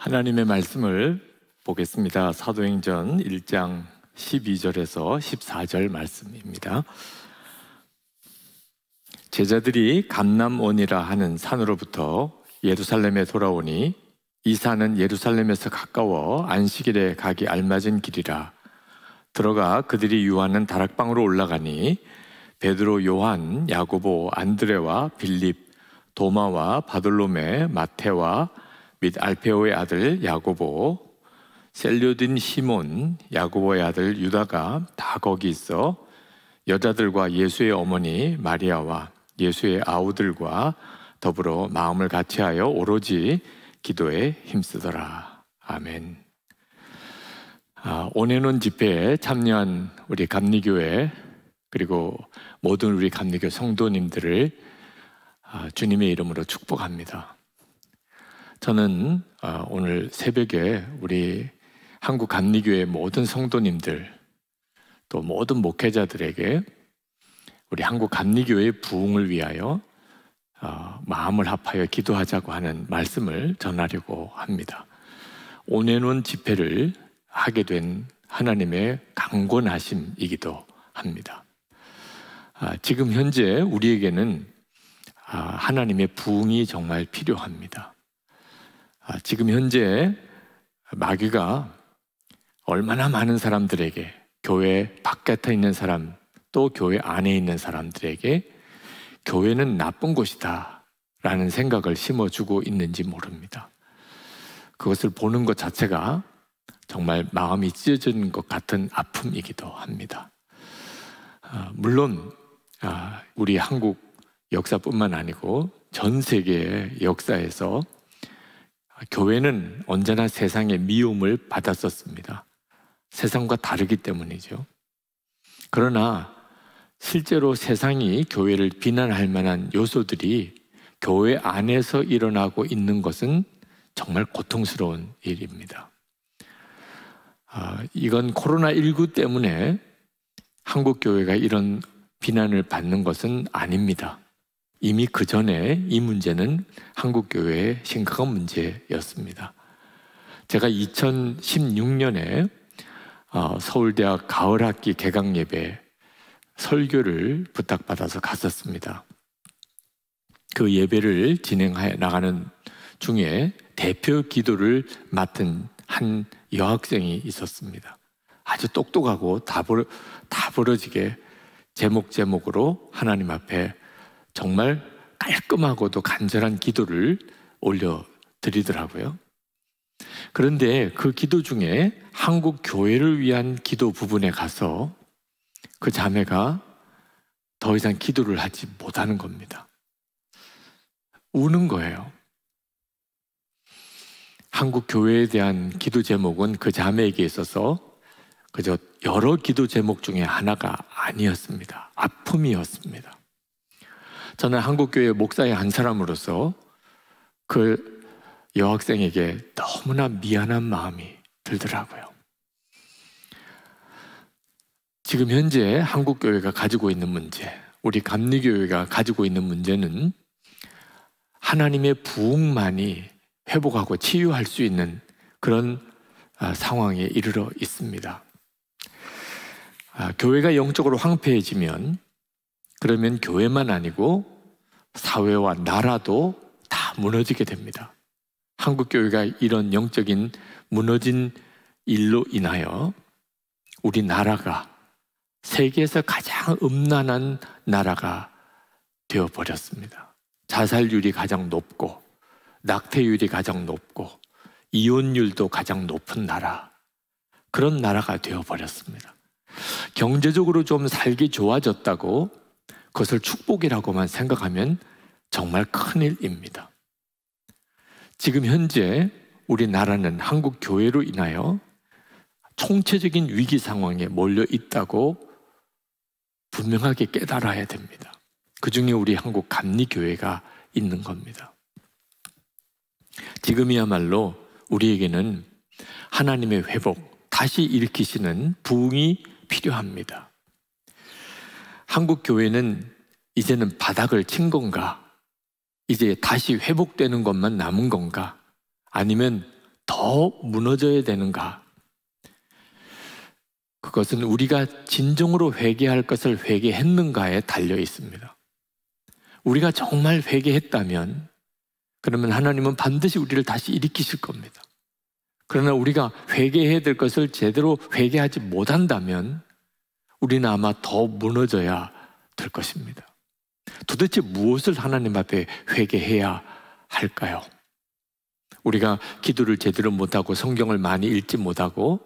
하나님의 말씀을 보겠습니다. 사도행전 1장 12절에서 14절 말씀입니다. 제자들이 감남원이라 하는 산으로부터 예루살렘에 돌아오니 이 산은 예루살렘에서 가까워 안식일에 가기 알맞은 길이라 들어가 그들이 유하는 다락방으로 올라가니 베드로, 요한, 야고보, 안드레와 빌립, 도마와 바돌롬에 마테와 및 알페오의 아들 야고보, 셀류딘 시몬, 야고보의 아들 유다가 다 거기 있어 여자들과 예수의 어머니 마리아와 예수의 아우들과 더불어 마음을 같이하여 오로지 기도에 힘쓰더라. 아멘. 아, 온앤온 집회에 참여한 우리 감리교회 그리고 모든 우리 감리교 성도님들을 아, 주님의 이름으로 축복합니다. 저는 아, 오늘 새벽에 우리 한국 감리교회 모든 성도님들 또 모든 목회자들에게 우리 한국 감리교회의 부흥을 위하여 아, 마음을 합하여 기도하자고 하는 말씀을 전하려고 합니다. 온앤는 집회를 하게 된 하나님의 강권하심이기도 합니다. 아, 지금 현재 우리에게는 하나님의 부흥이 정말 필요합니다. 아, 지금 현재 마귀가 얼마나 많은 사람들에게 교회 바깥에 있는 사람 또 교회 안에 있는 사람들에게 교회는 나쁜 곳이다 라는 생각을 심어주고 있는지 모릅니다. 그것을 보는 것 자체가 정말 마음이 찢어진것 같은 아픔이기도 합니다. 아, 물론 아, 우리 한국 역사뿐만 아니고 전 세계의 역사에서 교회는 언제나 세상의 미움을 받았었습니다. 세상과 다르기 때문이죠. 그러나 실제로 세상이 교회를 비난할 만한 요소들이 교회 안에서 일어나고 있는 것은 정말 고통스러운 일입니다. 아, 이건 코로나19 때문에 한국교회가 이런 비난을 받는 것은 아닙니다. 이미 그 전에 이 문제는 한국 교회의 심각한 문제였습니다. 제가 2016년에 어, 서울대학 가을학기 개강 예배 설교를 부탁받아서 갔었습니다. 그 예배를 진행해 나가는 중에 대표 기도를 맡은 한 여학생이 있었습니다. 아주 똑똑하고 다부러, 지게 제목 제목으로 하나님 앞에 정말 깔끔하고도 간절한 기도를 올려드리더라고요. 그런데 그 기도 중에 한국 교회를 위한 기도 부분에 가서 그 자매가 더 이상 기도를 하지 못하는 겁니다. 우는 거예요. 한국 교회에 대한 기도 제목은 그 자매에게 있어서 그저 여러 기도 제목 중에 하나가 아니었습니다. 아픔이었습니다. 저는 한국교회 목사의 한 사람으로서 그 여학생에게 너무나 미안한 마음이 들더라고요. 지금 현재 한국교회가 가지고 있는 문제, 우리 감리교회가 가지고 있는 문제는 하나님의 부흥만이 회복하고 치유할 수 있는 그런 아, 상황에 이르러 있습니다. 아, 교회가 영적으로 황폐해지면 그러면 교회만 아니고 사회와 나라도 다 무너지게 됩니다. 한국 교회가 이런 영적인 무너진 일로 인하여 우리 나라가 세계에서 가장 음란한 나라가 되어 버렸습니다. 자살률이 가장 높고 낙태율이 가장 높고 이혼율도 가장 높은 나라 그런 나라가 되어 버렸습니다. 경제적으로 좀 살기 좋아졌다고 그것을 축복이라고만 생각하면 정말 큰일입니다. 지금 현재 우리나라는 한국 교회로 인하여 총체적인 위기 상황에 몰려 있다고 분명하게 깨달아야 됩니다. 그 중에 우리 한국 감리교회가 있는 겁니다. 지금이야말로 우리에게는 하나님의 회복, 다시 일으키시는 부흥이 필요합니다. 한국 교회는 이제는 바닥을 친 건가? 이제 다시 회복되는 것만 남은 건가? 아니면 더 무너져야 되는가? 그것은 우리가 진정으로 회개할 것을 회개했는가에 달려 있습니다. 우리가 정말 회개했다면 그러면 하나님은 반드시 우리를 다시 일으키실 겁니다. 그러나 우리가 회개해야 될 것을 제대로 회개하지 못한다면 우리는 아마 더 무너져야 될 것입니다. 도대체 무엇을 하나님 앞에 회개해야 할까요? 우리가 기도를 제대로 못하고 성경을 많이 읽지 못하고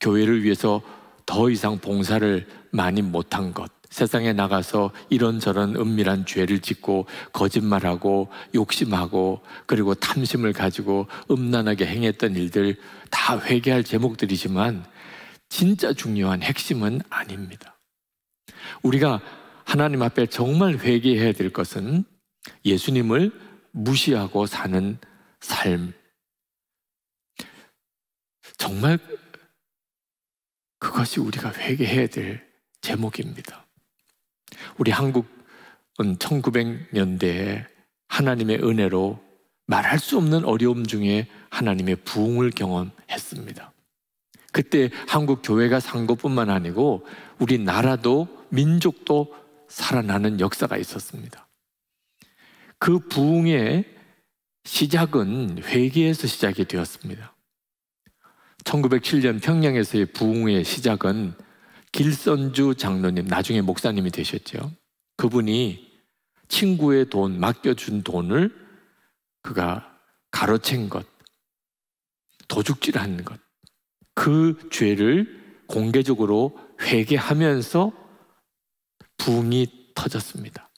교회를 위해서 더 이상 봉사를 많이 못한 것, 세상에 나가서 이런저런 은밀한 죄를 짓고 거짓말하고 욕심하고 그리고 탐심을 가지고 음란하게 행했던 일들 다 회개할 제목들이지만 진짜 중요한 핵심은 아닙니다. 우리가 하나님 앞에 정말 회개해야 될 것은 예수님을 무시하고 사는 삶. 정말 그것이 우리가 회개해야 될 제목입니다. 우리 한국은 1900년대에 하나님의 은혜로 말할 수 없는 어려움 중에 하나님의 부흥을 경험했습니다. 그때 한국 교회가 산 것뿐만 아니고 우리 나라도 민족도 살아나는 역사가 있었습니다. 그 부흥의 시작은 회개에서 시작이 되었습니다. 1907년 평양에서의 부흥의 시작은 길선주 장로님, 나중에 목사님이 되셨죠. 그분이 친구의 돈, 맡겨준 돈을 그가 가로챈 것, 도둑질한 것, 그 죄를 공개적으로 회개하면서 붕이 터졌습니다.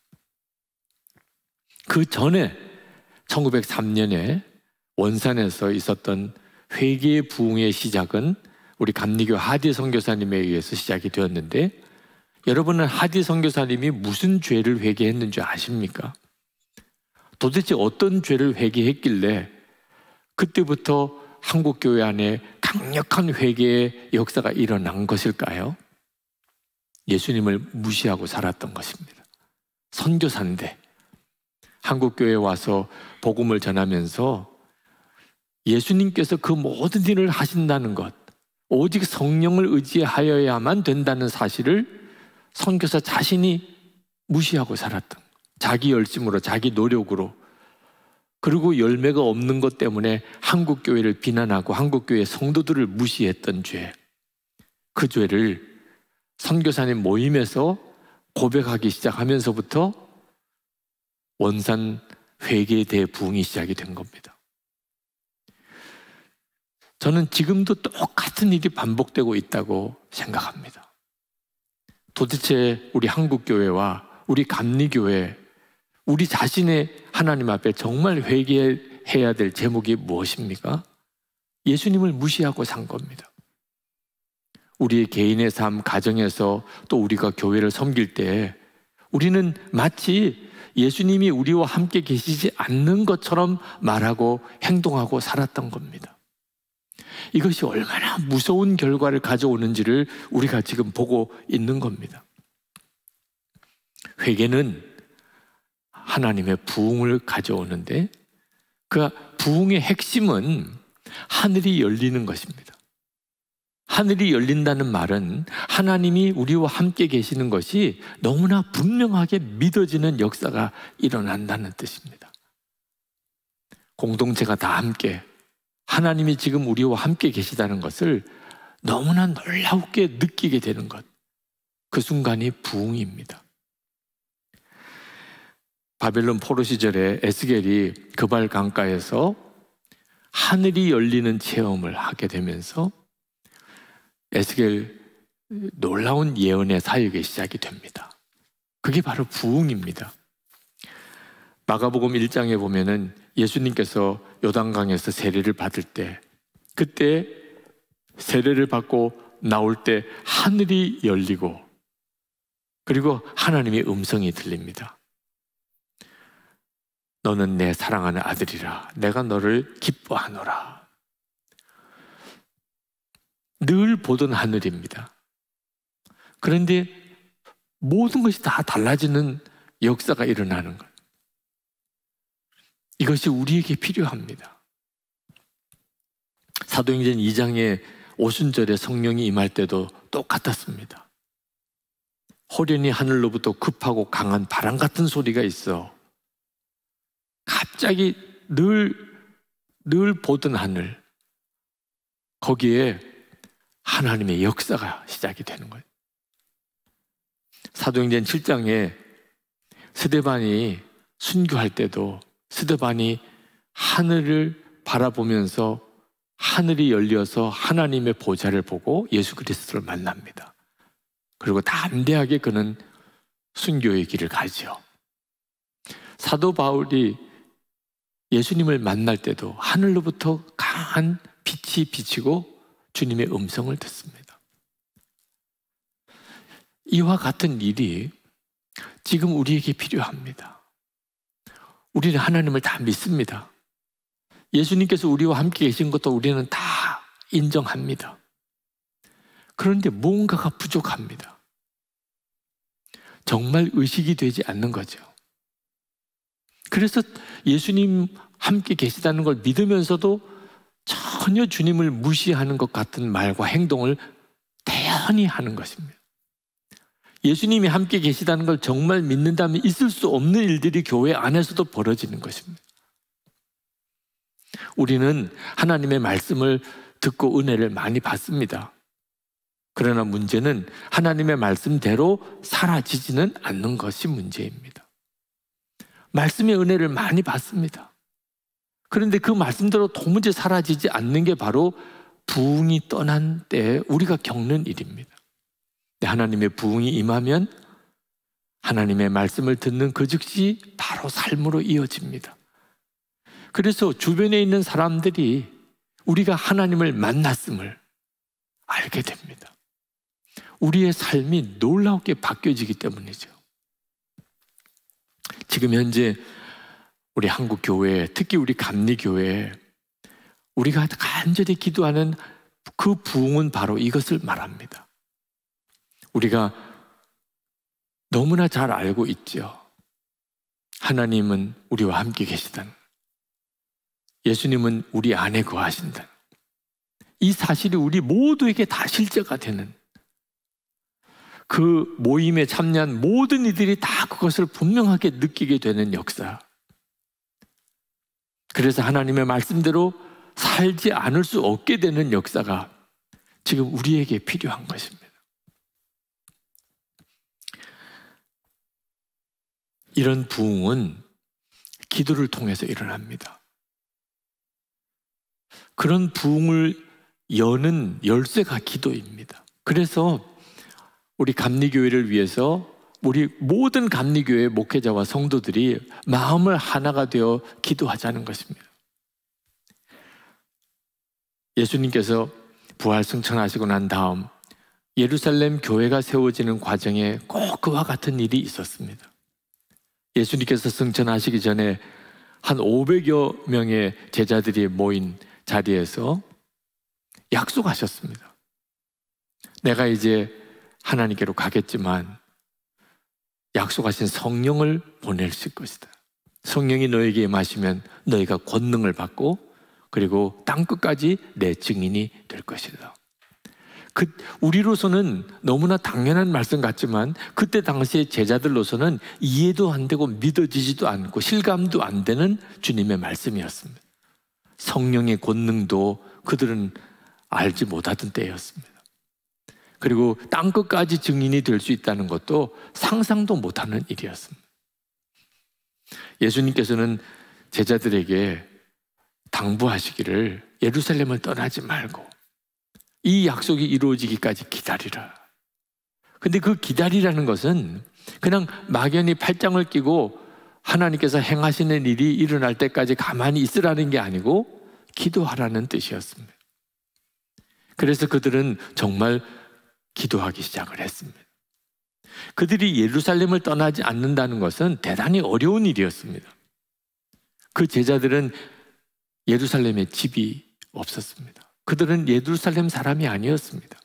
그 전에 1903년에 원산에서 있었던 회개의 부흥의 시작은 우리 감리교 하디 선교사님에 의해서 시작이 되었는데 여러분은 하디 선교사님이 무슨 죄를 회개했는지 아십니까? 도대체 어떤 죄를 회개했길래 그때부터 한국 교회 안에 강력한 회개의 역사가 일어난 것일까요? 예수님을 무시하고 살았던 것입니다. 선교사인데 한국교회에 와서 복음을 전하면서 예수님께서 그 모든 일을 하신다는 것, 오직 성령을 의지하여야만 된다는 사실을 선교사 자신이 무시하고 살았던 자기 열심으로 자기 노력으로 그리고 열매가 없는 것 때문에 한국 교회를 비난하고 한국 교회 성도들을 무시했던 죄. 그 죄를 선교사님 모임에서 고백하기 시작하면서부터 원산 회개 대부흥이 시작이 된 겁니다. 저는 지금도 똑같은 일이 반복되고 있다고 생각합니다. 도대체 우리 한국 교회와 우리 감리 교회 우리 자신의 하나님 앞에 정말 회개해야 될 제목이 무엇입니까? 예수님을 무시하고 산 겁니다. 우리의 개인의 삶, 가정에서 또 우리가 교회를 섬길 때 우리는 마치 예수님이 우리와 함께 계시지 않는 것처럼 말하고 행동하고 살았던 겁니다. 이것이 얼마나 무서운 결과를 가져오는지를 우리가 지금 보고 있는 겁니다. 회개는 하나님의 부흥을 가져오는데 그 부흥의 핵심은 하늘이 열리는 것입니다. 하늘이 열린다는 말은 하나님이 우리와 함께 계시는 것이 너무나 분명하게 믿어지는 역사가 일어난다는 뜻입니다. 공동체가 다 함께 하나님이 지금 우리와 함께 계시다는 것을 너무나 놀랍게 느끼게 되는 것. 그 순간이 부흥입니다. 바벨론 포로 시절에 에스겔이 그발 강가에서 하늘이 열리는 체험을 하게 되면서 에스겔 놀라운 예언의 사역이 시작이 됩니다. 그게 바로 부흥입니다. 마가복음 1장에 보면은 예수님께서 요단강에서 세례를 받을 때 그때 세례를 받고 나올 때 하늘이 열리고 그리고 하나님의 음성이 들립니다. 너는 내 사랑하는 아들이라 내가 너를 기뻐하노라. 늘 보던 하늘입니다. 그런데 모든 것이 다 달라지는 역사가 일어나는 것. 이것이 우리에게 필요합니다. 사도행전 2장에 오순절에 성령이 임할 때도 똑같았습니다. 호련히 하늘로부터 급하고 강한 바람 같은 소리가 있어 갑자기 늘, 늘 보던 하늘, 거기에 하나님의 역사가 시작이 되는 거예요. 사도행전 7장에 스데반이 순교할 때도 스데반이 하늘을 바라보면서 하늘이 열려서 하나님의 보좌를 보고 예수 그리스도를 만납니다. 그리고 담대하게 그는 순교의 길을 가죠 사도 바울이 예수님을 만날 때도 하늘로부터 강한 빛이 비치고 주님의 음성을 듣습니다. 이와 같은 일이 지금 우리에게 필요합니다. 우리는 하나님을 다 믿습니다. 예수님께서 우리와 함께 계신 것도 우리는 다 인정합니다. 그런데 뭔가가 부족합니다. 정말 의식이 되지 않는 거죠. 그래서 예수님 함께 계시다는 걸 믿으면서도 전혀 주님을 무시하는 것 같은 말과 행동을 대연히 하는 것입니다. 예수님이 함께 계시다는 걸 정말 믿는다면 있을 수 없는 일들이 교회 안에서도 벌어지는 것입니다. 우리는 하나님의 말씀을 듣고 은혜를 많이 받습니다. 그러나 문제는 하나님의 말씀대로 사라지지는 않는 것이 문제입니다. 말씀의 은혜를 많이 받습니다. 그런데 그 말씀대로 도무지 사라지지 않는 게 바로 부흥이 떠난 때 우리가 겪는 일입니다. 네, 하나님의 부흥이 임하면 하나님의 말씀을 듣는 그 즉시 바로 삶으로 이어집니다. 그래서 주변에 있는 사람들이 우리가 하나님을 만났음을 알게 됩니다. 우리의 삶이 놀랍게 바뀌어지기 때문이죠. 지금 현재 우리 한국 교회, 특히 우리 감리 교회 우리가 간절히 기도하는 그 부흥은 바로 이것을 말합니다. 우리가 너무나 잘 알고 있죠. 하나님은 우리와 함께 계시다. 예수님은 우리 안에 거하신다. 이 사실이 우리 모두에게 다 실제가 되는 그 모임에 참여한 모든 이들이 다 그것을 분명하게 느끼게 되는 역사. 그래서 하나님의 말씀대로 살지 않을 수 없게 되는 역사가 지금 우리에게 필요한 것입니다. 이런 부흥은 기도를 통해서 일어납니다. 그런 부흥을 여는 열쇠가 기도입니다. 그래서 우리 감리교회를 위해서 우리 모든 감리교회 목회자와 성도들이 마음을 하나가 되어 기도하자는 것입니다. 예수님께서 부활 승천하시고 난 다음 예루살렘 교회가 세워지는 과정에 꼭 그와 같은 일이 있었습니다. 예수님께서 승천하시기 전에 한 500여 명의 제자들이 모인 자리에서 약속하셨습니다. 내가 이제 하나님께로 가겠지만 약속하신 성령을 보낼 수 것이다. 성령이 너에게 마시면 너희가 권능을 받고 그리고 땅 끝까지 내 증인이 될 것이다. 그 우리로서는 너무나 당연한 말씀 같지만 그때 당시의 제자들로서는 이해도 안 되고 믿어지지도 않고 실감도 안 되는 주님의 말씀이었습니다. 성령의 권능도 그들은 알지 못하던 때였습니다. 그리고 땅 끝까지 증인이 될 수 있다는 것도 상상도 못하는 일이었습니다. 예수님께서는 제자들에게 당부하시기를 예루살렘을 떠나지 말고 이 약속이 이루어지기까지 기다리라. 근데 그 기다리라는 것은 그냥 막연히 팔짱을 끼고 하나님께서 행하시는 일이 일어날 때까지 가만히 있으라는 게 아니고 기도하라는 뜻이었습니다. 그래서 그들은 정말 기도하기 시작을 했습니다. 그들이 예루살렘을 떠나지 않는다는 것은 대단히 어려운 일이었습니다. 그 제자들은 예루살렘에 집이 없었습니다. 그들은 예루살렘 사람이 아니었습니다.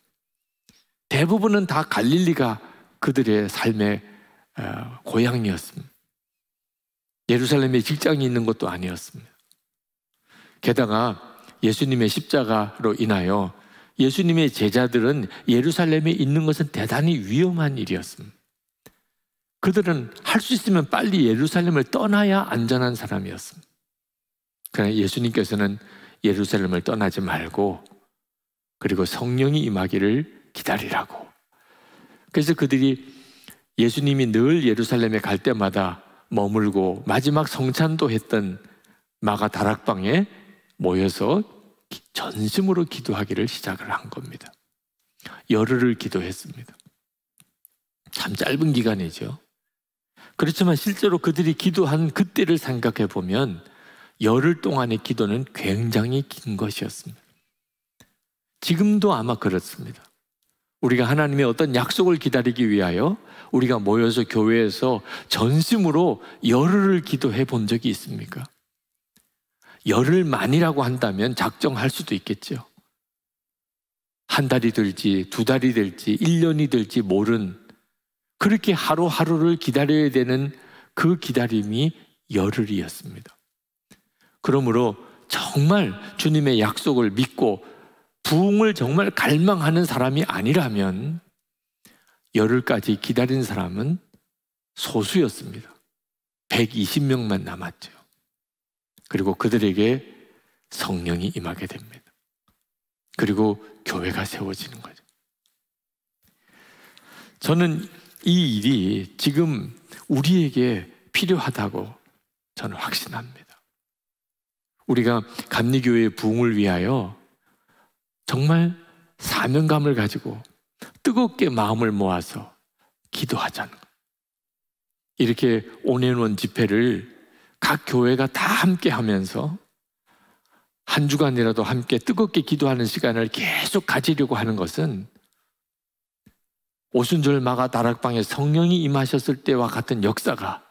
대부분은 다 갈릴리가 그들의 삶의 어, 고향이었습니다. 예루살렘에 직장이 있는 것도 아니었습니다. 게다가 예수님의 십자가로 인하여 예수님의 제자들은 예루살렘에 있는 것은 대단히 위험한 일이었습니다. 그들은 할 수 있으면 빨리 예루살렘을 떠나야 안전한 사람이었습니다. 그러나 예수님께서는 예루살렘을 떠나지 말고 그리고 성령이 임하기를 기다리라고. 그래서 그들이 예수님이 늘 예루살렘에 갈 때마다 머물고 마지막 성찬도 했던 마가 다락방에 모여서 전심으로 기도하기를 시작을 한 겁니다. 열흘을 기도했습니다. 참 짧은 기간이죠. 그렇지만 실제로 그들이 기도한 그때를 생각해 보면 열흘 동안의 기도는 굉장히 긴 것이었습니다. 지금도 아마 그렇습니다. 우리가 하나님의 어떤 약속을 기다리기 위하여 우리가 모여서 교회에서 전심으로 열흘을 기도해 본 적이 있습니까? 열흘 만이라고 한다면 작정할 수도 있겠죠. 한 달이 될지, 두 달이 될지, 1년이 될지 모른 그렇게 하루하루를 기다려야 되는 그 기다림이 열흘이었습니다. 그러므로 정말 주님의 약속을 믿고 부흥을 정말 갈망하는 사람이 아니라면 열흘까지 기다린 사람은 소수였습니다. 120명만 남았죠. 그리고 그들에게 성령이 임하게 됩니다. 그리고 교회가 세워지는 거죠. 저는 이 일이 지금 우리에게 필요하다고 저는 확신합니다. 우리가 감리교회의 부흥을 위하여 정말 사명감을 가지고 뜨겁게 마음을 모아서 기도하자는 것. 이렇게 온앤원 집회를 각 교회가 다 함께 하면서 한 주간이라도 함께 뜨겁게 기도하는 시간을 계속 가지려고 하는 것은 오순절 마가 다락방에 성령이 임하셨을 때와 같은 역사가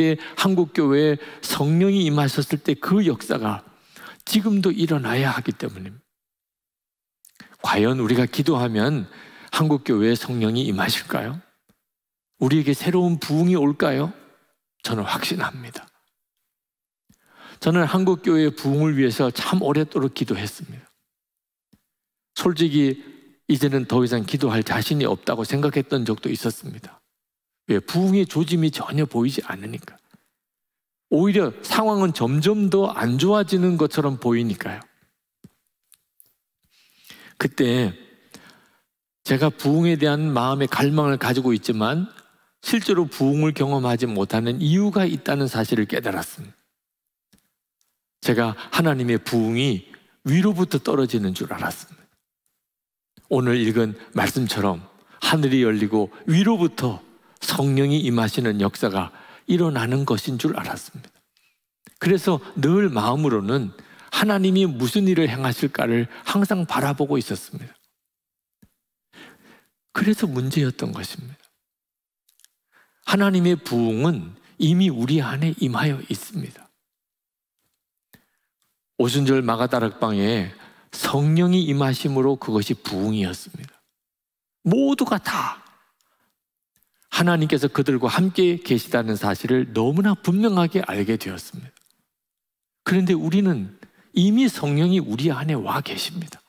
1900년대 한국교회에 성령이 임하셨을 때 그 역사가 지금도 일어나야 하기 때문입니다. 과연 우리가 기도하면 한국교회에 성령이 임하실까요? 우리에게 새로운 부흥이 올까요? 저는 확신합니다. 저는 한국 교회의 부흥을 위해서 참 오랫도록 기도했습니다. 솔직히 이제는 더 이상 기도할 자신이 없다고 생각했던 적도 있었습니다. 왜 부흥의 조짐이 전혀 보이지 않으니까. 오히려 상황은 점점 더 안 좋아지는 것처럼 보이니까요. 그때 제가 부흥에 대한 마음의 갈망을 가지고 있지만 실제로 부흥을 경험하지 못하는 이유가 있다는 사실을 깨달았습니다. 제가 하나님의 부흥이 위로부터 떨어지는 줄 알았습니다. 오늘 읽은 말씀처럼 하늘이 열리고 위로부터 성령이 임하시는 역사가 일어나는 것인 줄 알았습니다. 그래서 늘 마음으로는 하나님이 무슨 일을 행하실까를 항상 바라보고 있었습니다. 그래서 문제였던 것입니다. 하나님의 부흥은 이미 우리 안에 임하여 있습니다. 오순절 마가다락방에 성령이 임하심으로 그것이 부흥이었습니다. 모두가 다 하나님께서 그들과 함께 계시다는 사실을 너무나 분명하게 알게 되었습니다. 그런데 우리는 이미 성령이 우리 안에 와 계십니다.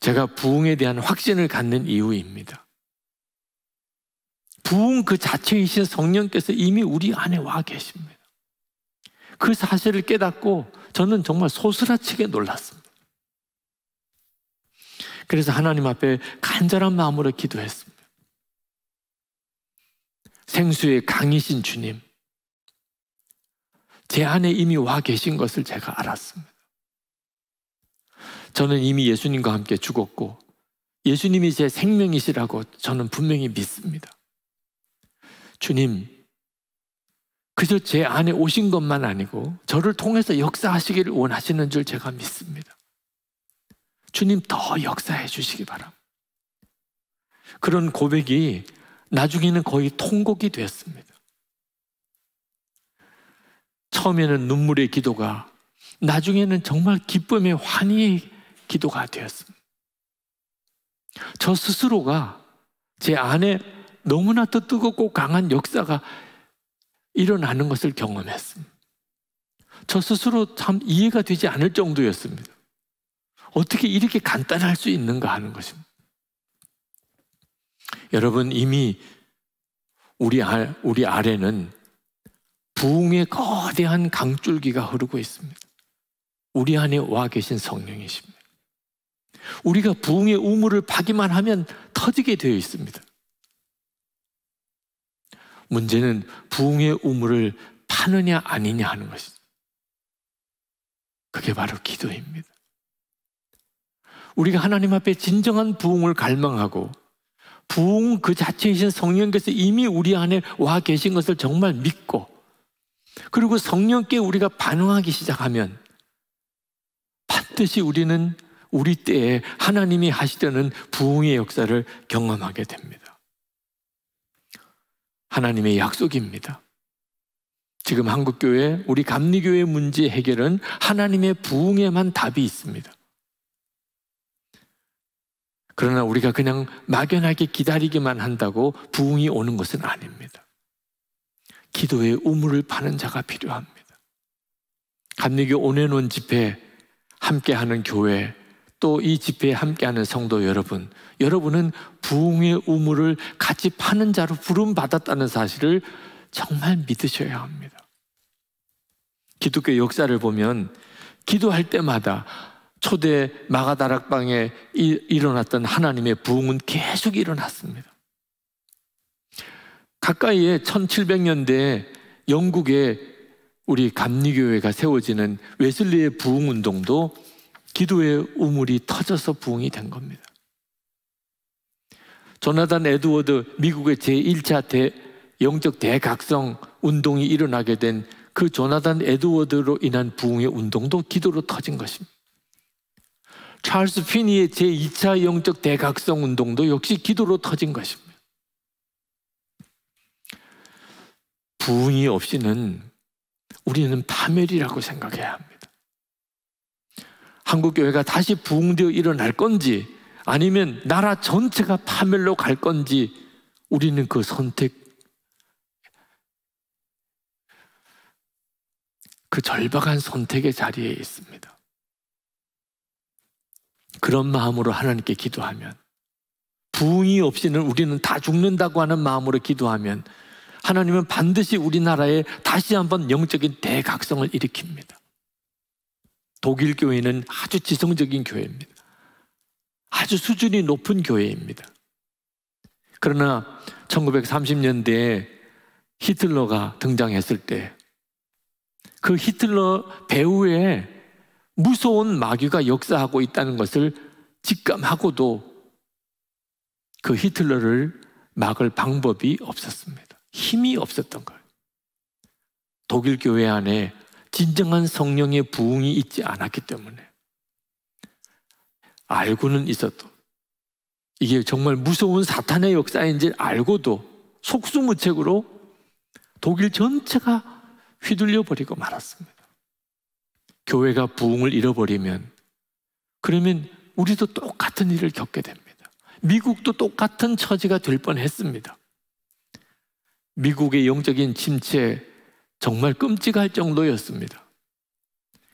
제가 부흥에 대한 확신을 갖는 이유입니다. 부흥 그 자체이신 성령께서 이미 우리 안에 와 계십니다. 그 사실을 깨닫고 저는 정말 소스라치게 놀랐습니다. 그래서 하나님 앞에 간절한 마음으로 기도했습니다. 생수의 강이신 주님, 제 안에 이미 와 계신 것을 제가 알았습니다. 저는 이미 예수님과 함께 죽었고, 예수님이 제 생명이시라고 저는 분명히 믿습니다. 주님, 그저 제 안에 오신 것만 아니고 저를 통해서 역사하시기를 원하시는 줄 제가 믿습니다. 주님 더 역사해 주시기 바랍니다. 그런 고백이 나중에는 거의 통곡이 되었습니다. 처음에는 눈물의 기도가 나중에는 정말 기쁨의 환희의 기도가 되었습니다. 저 스스로가 제 안에 너무나도 뜨겁고 강한 역사가 일어나는 것을 경험했습니다. 저 스스로 참 이해가 되지 않을 정도였습니다. 어떻게 이렇게 간단할 수 있는가 하는 것입니다. 여러분 이미 우리 아, 우리 아래는 부흥의 거대한 강줄기가 흐르고 있습니다. 우리 안에 와 계신 성령이십니다. 우리가 부흥의 우물을 파기만 하면 터지게 되어 있습니다. 문제는 부흥의 우물을 파느냐 아니냐 하는 것이죠. 그게 바로 기도입니다. 우리가 하나님 앞에 진정한 부흥을 갈망하고 부흥 그 자체이신 성령께서 이미 우리 안에 와 계신 것을 정말 믿고 그리고 성령께 우리가 반응하기 시작하면 반드시 우리는 우리 때에 하나님이 하시려는 부흥의 역사를 경험하게 됩니다. 하나님의 약속입니다. 지금 한국교회, 우리 감리교회 문제 해결은 하나님의 부흥에만 답이 있습니다. 그러나 우리가 그냥 막연하게 기다리기만 한다고 부흥이 오는 것은 아닙니다. 기도의 우물을 파는 자가 필요합니다. 감리교 온앤온 집회 함께하는 교회 또이 집회에 함께하는 성도 여러분, 여러분은 부흥의 우물을 같이 파는 자로 부름 받았다는 사실을 정말 믿으셔야 합니다. 기독교 역사를 보면 기도할 때마다 초대 마가다락방에 일어났던 하나님의 부흥은 계속 일어났습니다. 가까이에 1700년대에 영국에 우리 감리교회가 세워지는 웨슬리의 부흥운동도 기도의 우물이 터져서 부흥이 된 겁니다. 조나단 에드워드 미국의 제1차 대, 영적 대각성 운동이 일어나게 된 그 조나단 에드워드로 인한 부흥의 운동도 기도로 터진 것입니다. 찰스 피니의 제2차 영적 대각성 운동도 역시 기도로 터진 것입니다. 부흥이 없이는 우리는 파멸이라고 생각해야 합니다. 한국교회가 다시 부흥되어 일어날 건지 아니면 나라 전체가 파멸로 갈 건지 우리는 그 선택, 그 절박한 선택의 자리에 있습니다. 그런 마음으로 하나님께 기도하면 부흥이 없이는 우리는 다 죽는다고 하는 마음으로 기도하면 하나님은 반드시 우리나라에 다시 한번 영적인 대각성을 일으킵니다. 독일 교회는 아주 지성적인 교회입니다. 아주 수준이 높은 교회입니다. 그러나 1930년대에 히틀러가 등장했을 때 그 히틀러 배후에 무서운 마귀가 역사하고 있다는 것을 직감하고도 그 히틀러를 막을 방법이 없었습니다. 힘이 없었던 거예요. 독일 교회 안에 진정한 성령의 부흥이 있지 않았기 때문에 알고는 있어도 이게 정말 무서운 사탄의 역사인지 알고도 속수무책으로 독일 전체가 휘둘려 버리고 말았습니다. 교회가 부흥을 잃어버리면 그러면 우리도 똑같은 일을 겪게 됩니다. 미국도 똑같은 처지가 될 뻔했습니다. 미국의 영적인 침체 정말 끔찍할 정도였습니다.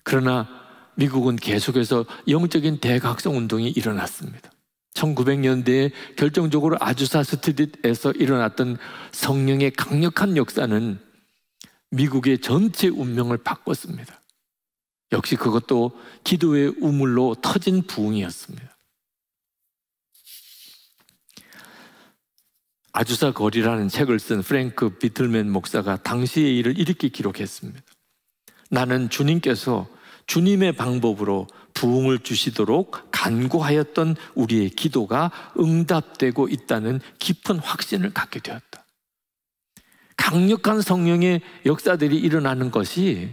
그러나 미국은 계속해서 영적인 대각성 운동이 일어났습니다. 1900년대에 결정적으로 아주사 스트릿에서 일어났던 성령의 강력한 역사는 미국의 전체 운명을 바꿨습니다. 역시 그것도 기도의 우물로 터진 부흥이었습니다. 아주사 거리라는 책을 쓴 프랭크 비틀맨 목사가 당시의 일을 이렇게 기록했습니다. 나는 주님께서 주님의 방법으로 부흥을 주시도록 간구하였던 우리의 기도가 응답되고 있다는 깊은 확신을 갖게 되었다. 강력한 성령의 역사들이 일어나는 것이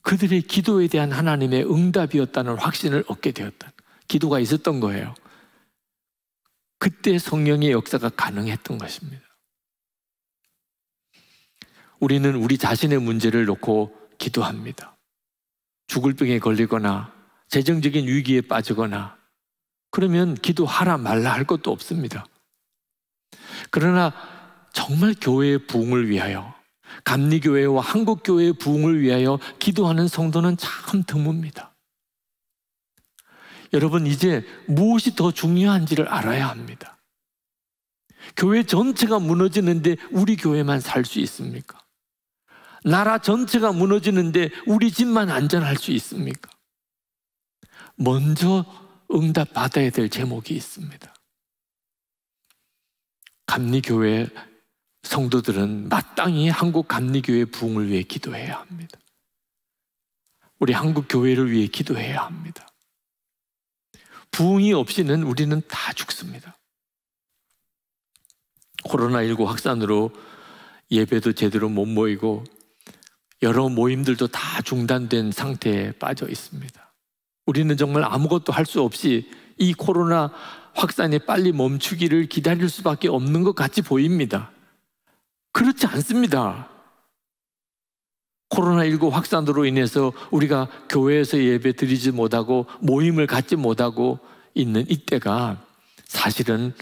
그들의 기도에 대한 하나님의 응답이었다는 확신을 얻게 되었다. 기도가 있었던 거예요. 그때 성령의 역사가 가능했던 것입니다. 우리는 우리 자신의 문제를 놓고 기도합니다. 죽을 병에 걸리거나 재정적인 위기에 빠지거나 그러면 기도하라 말라 할 것도 없습니다. 그러나 정말 교회의 부흥을 위하여 감리교회와 한국교회의 부흥을 위하여 기도하는 성도는 참 드뭅니다. 여러분 이제 무엇이 더 중요한지를 알아야 합니다. 교회 전체가 무너지는데 우리 교회만 살 수 있습니까? 나라 전체가 무너지는데 우리 집만 안전할 수 있습니까? 먼저 응답 받아야 될 제목이 있습니다. 감리교회 성도들은 마땅히 한국 감리교회 부흥을 위해 기도해야 합니다. 우리 한국 교회를 위해 기도해야 합니다. 부흥이 없이는 우리는 다 죽습니다. 코로나19 확산으로 예배도 제대로 못 모이고 여러 모임들도 다 중단된 상태에 빠져 있습니다. 우리는 정말 아무것도 할 수 없이 이 코로나 확산이 빨리 멈추기를 기다릴 수밖에 없는 것 같이 보입니다. 그렇지 않습니다. 코로나19 확산으로 인해서 우리가 교회에서 예배 드리지 못하고 모임을 갖지 못하고 있는 이때가 사실은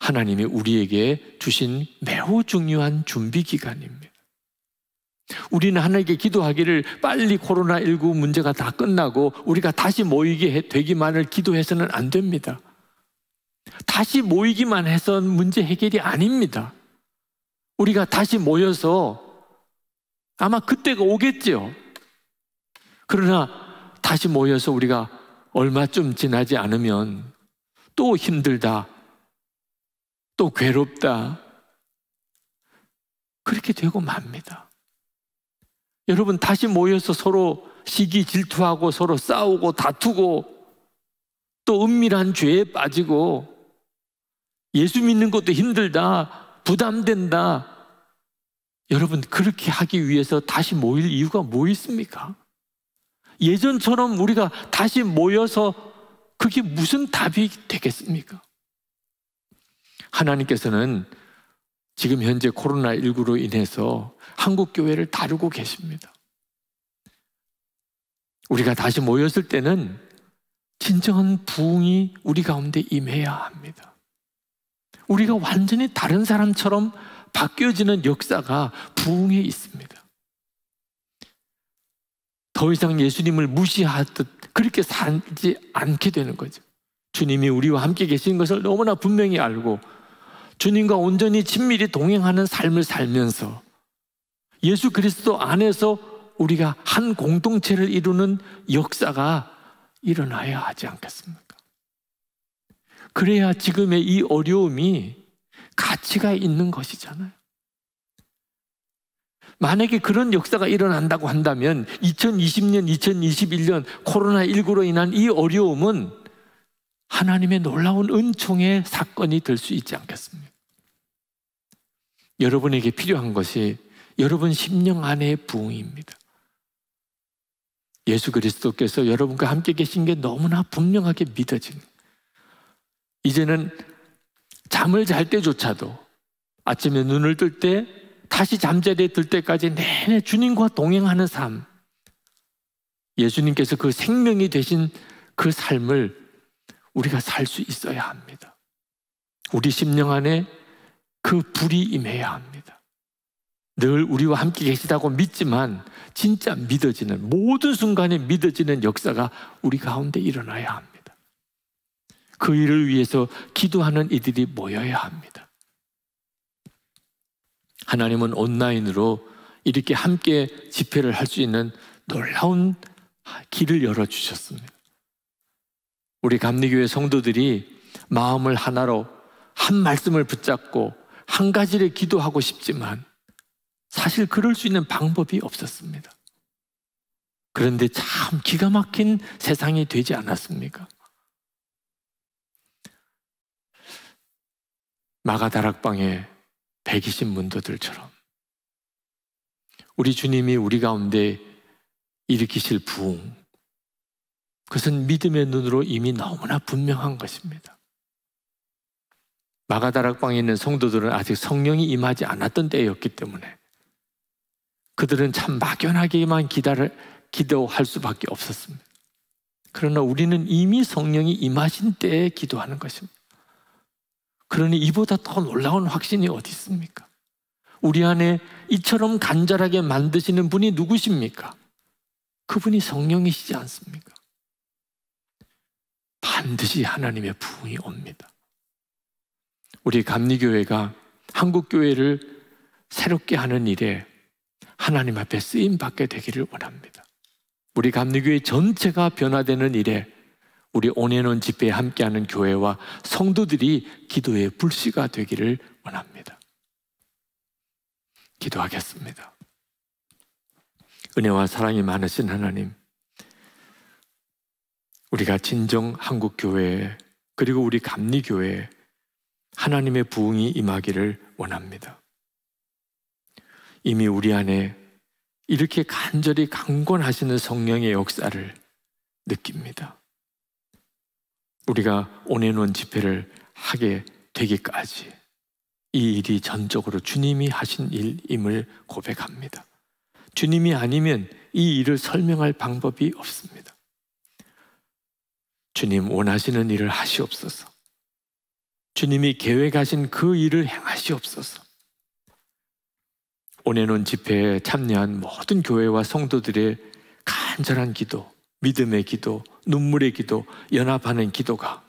하나님이 우리에게 주신 매우 중요한 준비 기간입니다. 우리는 하나님께 기도하기를 빨리 코로나19 문제가 다 끝나고 우리가 다시 모이게 되기만을 기도해서는 안 됩니다. 다시 모이기만 해선 문제 해결이 아닙니다. 우리가 다시 모여서 아마 그때가 오겠죠 그러나 다시 모여서 우리가 얼마쯤 지나지 않으면 또 힘들다. 또 괴롭다. 그렇게 되고 맙니다. 여러분, 다시 모여서 서로 시기 질투하고 서로 싸우고 다투고 또 은밀한 죄에 빠지고 예수 믿는 것도 힘들다, 부담된다, 여러분, 그렇게 하기 위해서 다시 모일 이유가 뭐 있습니까? 예전처럼 우리가 다시 모여서 그게 무슨 답이 되겠습니까? 하나님께서는 지금 현재 코로나19로 인해서 한국교회를 다루고 계십니다. 우리가 다시 모였을 때는 진정한 부흥이 우리 가운데 임해야 합니다. 우리가 완전히 다른 사람처럼 바뀌어지는 역사가 부흥에 있습니다. 더 이상 예수님을 무시하듯 그렇게 살지 않게 되는 거죠. 주님이 우리와 함께 계신 것을 너무나 분명히 알고 주님과 온전히 친밀히 동행하는 삶을 살면서 예수 그리스도 안에서 우리가 한 공동체를 이루는 역사가 일어나야 하지 않겠습니까? 그래야 지금의 이 어려움이 가치가 있는 것이잖아요. 만약에 그런 역사가 일어난다고 한다면 2020년, 2021년 코로나19로 인한 이 어려움은 하나님의 놀라운 은총의 사건이 될 수 있지 않겠습니까? 여러분에게 필요한 것이 여러분 심령 안의 부흥입니다. 예수 그리스도께서 여러분과 함께 계신 게 너무나 분명하게 믿어지 이제는 잠을 잘 때조차도 아침에 눈을 뜰 때 다시 잠자리에 들 때까지 내내 주님과 동행하는 삶. 예수님께서 그 생명이 되신 그 삶을 우리가 살 수 있어야 합니다. 우리 심령 안에 그 불이 임해야 합니다. 늘 우리와 함께 계시다고 믿지만 진짜 믿어지는 모든 순간에 믿어지는 역사가 우리 가운데 일어나야 합니다. 그 일을 위해서 기도하는 이들이 모여야 합니다. 하나님은 온라인으로 이렇게 함께 집회를 할 수 있는 놀라운 길을 열어주셨습니다. 우리 감리교회 성도들이 마음을 하나로 한 말씀을 붙잡고 한 가지를 기도하고 싶지만 사실 그럴 수 있는 방법이 없었습니다. 그런데 참 기가 막힌 세상이 되지 않았습니까? 마가다락방의 120문도들처럼 우리 주님이 우리 가운데 일으키실 부흥 그것은 믿음의 눈으로 이미 너무나 분명한 것입니다. 마가다락방에 있는 성도들은 아직 성령이 임하지 않았던 때였기 때문에 그들은 참 막연하게만 기다를, 기도할 수밖에 없었습니다. 그러나 우리는 이미 성령이 임하신 때에 기도하는 것입니다. 그러니 이보다 더 놀라운 확신이 어디 있습니까? 우리 안에 이처럼 간절하게 만드시는 분이 누구십니까? 그분이 성령이시지 않습니까? 반드시 하나님의 부흥이 옵니다. 우리 감리교회가 한국교회를 새롭게 하는 일에 하나님 앞에 쓰임 받게 되기를 원합니다. 우리 감리교회 전체가 변화되는 일에 우리 온해온 집회에 함께하는 교회와 성도들이 기도의 불씨가 되기를 원합니다. 기도하겠습니다. 은혜와 사랑이 많으신 하나님, 우리가 진정 한국 교회에 그리고 우리 감리 교회에 하나님의 부흥이 임하기를 원합니다. 이미 우리 안에 이렇게 간절히 강권하시는 성령의 역사를 느낍니다. 우리가 온앤원 집회를 하게 되기까지 이 일이 전적으로 주님이 하신 일임을 고백합니다. 주님이 아니면 이 일을 설명할 방법이 없습니다. 주님 원하시는 일을 하시옵소서. 주님이 계획하신 그 일을 행하시옵소서. 온앤온 집회에 참여한 모든 교회와 성도들의 간절한 기도, 믿음의 기도, 눈물의 기도, 연합하는 기도가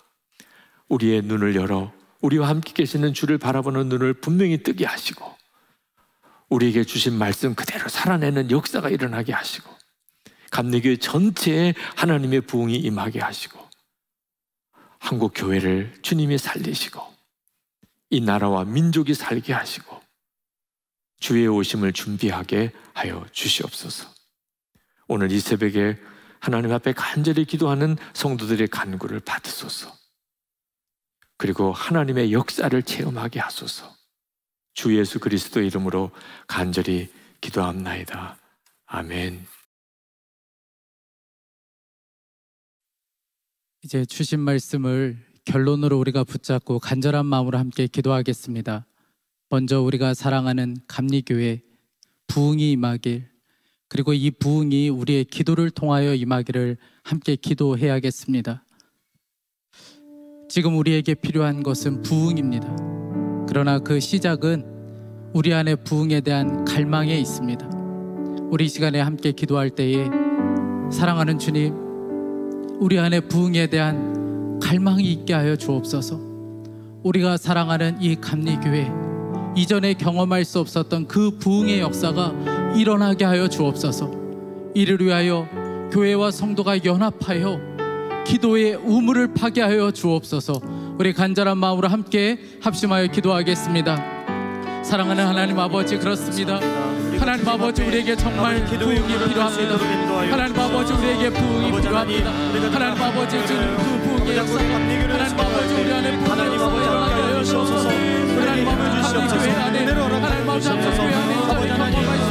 우리의 눈을 열어 우리와 함께 계시는 주를 바라보는 눈을 분명히 뜨게 하시고 우리에게 주신 말씀 그대로 살아내는 역사가 일어나게 하시고 감리교회 전체에 하나님의 부흥이 임하게 하시고 한국 교회를 주님이 살리시고 이 나라와 민족이 살게 하시고 주의 오심을 준비하게 하여 주시옵소서. 오늘 이 새벽에 하나님 앞에 간절히 기도하는 성도들의 간구를 받으소서. 그리고 하나님의 역사를 체험하게 하소서. 주 예수 그리스도 이름으로 간절히 기도합나이다. 아멘. 이제 주신 말씀을 결론으로 우리가 붙잡고 간절한 마음으로 함께 기도하겠습니다. 먼저 우리가 사랑하는 감리교회 부흥이 임하길 그리고 이 부흥이 우리의 기도를 통하여 임하기를 함께 기도해야겠습니다. 지금 우리에게 필요한 것은 부흥입니다. 그러나 그 시작은 우리 안에 부흥에 대한 갈망에 있습니다. 우리 시간에 함께 기도할 때에 사랑하는 주님, 우리 안에 부흥에 대한 갈망이 있게 하여 주옵소서. 우리가 사랑하는 이 감리교회 이전에 경험할 수 없었던 그 부흥의 역사가 일어나게 하여 주옵소서. 이를 위하여 교회와 성도가 연합하여 기도의 우물을 파게 하여 주옵소서. 우리 간절한 마음으로 함께 합심하여 기도하겠습니다. 사랑하는 하나님 아버지 그렇습니다. 하나님 아버지 우리에게 정말 부흥이 필요합니다. 하나님 아버지 우리에게 부흥이 필요합니다. 하나님 아버지 그 부흥의 역사 하나님 아버지 우리 안에 부흥의 역사 일어나게 하여 주옵소서 하나님 아버지 우리 교회 안에 하나님 아버지 우리 교회 안에 아버지 하나님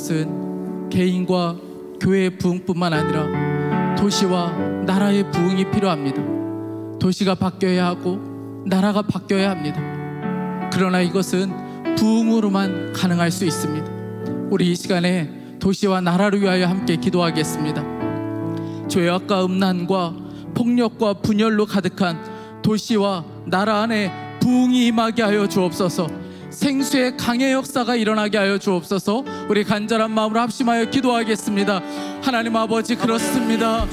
것은 개인과 교회의 부흥뿐만 아니라 도시와 나라의 부흥이 필요합니다. 도시가 바뀌어야 하고 나라가 바뀌어야 합니다. 그러나 이것은 부흥으로만 가능할 수 있습니다. 우리 이 시간에 도시와 나라를 위하여 함께 기도하겠습니다. 죄악과 음란과 폭력과 분열로 가득한 도시와 나라 안에 부흥이 임하게 하여 주옵소서. 생수의 강의 역사가 일어나게 하여 주옵소서 우리 간절한 마음으로 합심하여 기도하겠습니다 하나님 아버지 그렇습니다